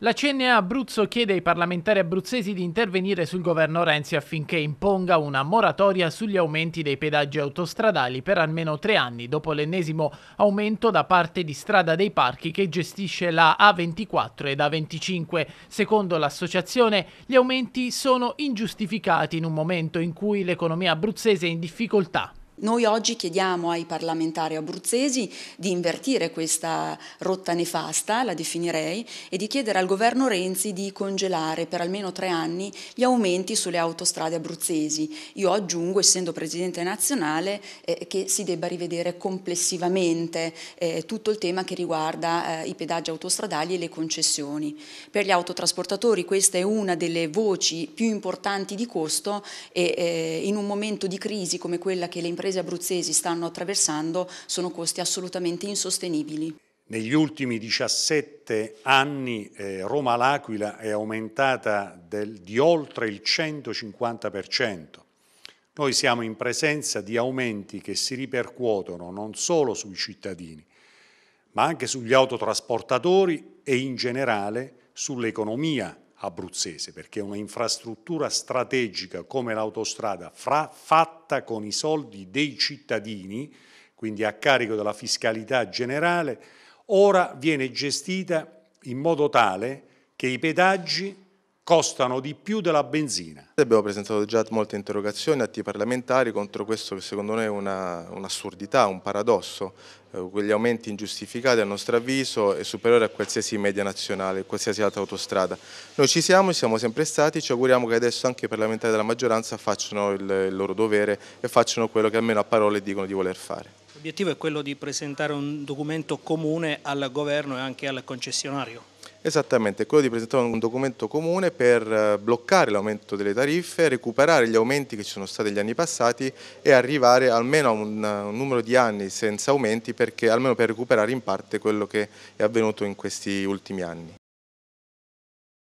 La CNA Abruzzo chiede ai parlamentari abruzzesi di intervenire sul governo Renzi affinché imponga una moratoria sugli aumenti dei pedaggi autostradali per almeno tre anni dopo l'ennesimo aumento da parte di Strada dei Parchi che gestisce la A24 ed A25. Secondo l'associazione gli aumenti sono ingiustificati in un momento in cui l'economia abruzzese è in difficoltà. Noi oggi chiediamo ai parlamentari abruzzesi di invertire questa rotta nefasta, la definirei, e di chiedere al governo Renzi di congelare per almeno tre anni gli aumenti sulle autostrade abruzzesi. Io aggiungo, essendo Presidente nazionale, eh, che si debba rivedere complessivamente eh, tutto il tema che riguarda eh, i pedaggi autostradali e le concessioni. Per gli autotrasportatori questa è una delle voci più importanti di costo e eh, in un momento di crisi come quella che le imprese imprese abruzzesi stanno attraversando sono costi assolutamente insostenibili. Negli ultimi 17 anni eh, Roma L'Aquila è aumentata del, di oltre il 150%. Noi siamo in presenza di aumenti che si ripercuotono non solo sui cittadini, ma anche sugli autotrasportatori e in generale sull'economia abruzzese, perché è un'infrastruttura strategica come l'autostrada fatta con i soldi dei cittadini, quindi a carico della fiscalità generale, ora viene gestita in modo tale che i pedaggi costano di più della benzina. Abbiamo presentato già molte interrogazioni, atti parlamentari contro questo che secondo noi è un'assurdità, un, paradosso. Eh, quegli aumenti ingiustificati a nostro avviso è superiore a qualsiasi media nazionale, qualsiasi altra autostrada. Noi ci siamo, ci siamo sempre stati, ci auguriamo che adesso anche i parlamentari della maggioranza facciano il, il loro dovere e facciano quello che almeno a parole dicono di voler fare. L'obiettivo è quello di presentare un documento comune al governo e anche al concessionario. Esattamente, quello di presentare un documento comune per eh, bloccare l'aumento delle tariffe, recuperare gli aumenti che ci sono stati negli anni passati e arrivare almeno a un numero di anni senza aumenti perché, almeno per recuperare in parte quello che è avvenuto in questi ultimi anni.